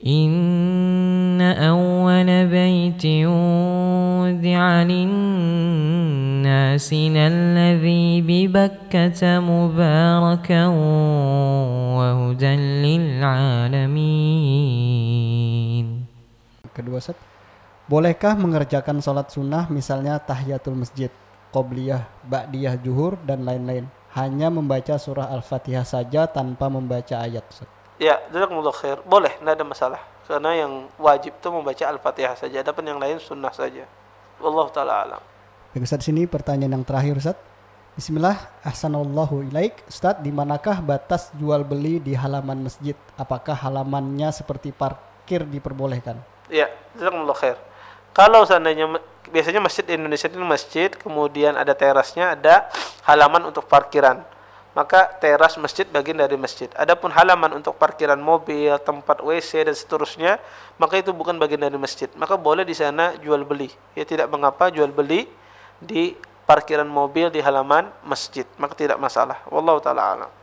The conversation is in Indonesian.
إن أول بيت وضع للناس الذي ببكة مباركا وهدى للعالمين Kedua set Bolehkah mengerjakan sholat sunnah misalnya tahiyatul masjid, qobliyah, ba'diyah juhur, dan lain-lain hanya membaca surah al-fatihah saja tanpa membaca ayat set? Ya, jazakumullah khair. Boleh, tidak ada masalah. Karena yang wajib itu membaca Al-Fatihah saja. Adapun yang lain sunnah saja. Allah taala alam. Baik Ustaz, sini pertanyaan yang terakhir Ustaz. Bismillah, ahsanallahu ilaik. Ustaz, di manakah batas jual beli di halaman masjid? Apakah halamannya seperti parkir diperbolehkan? Ya, jazakumullah khair. Kalau seandainya biasanya masjid di Indonesia itu masjid, kemudian ada terasnya, ada halaman untuk parkiran. maka teras masjid bagian dari masjid. Adapun halaman untuk parkiran mobil, tempat WC dan seterusnya, maka itu bukan bagian dari masjid. Maka boleh di sana jual beli. Ya tidak mengapa jual beli di parkiran mobil di halaman masjid. Maka tidak masalah. Wallahu taala alam.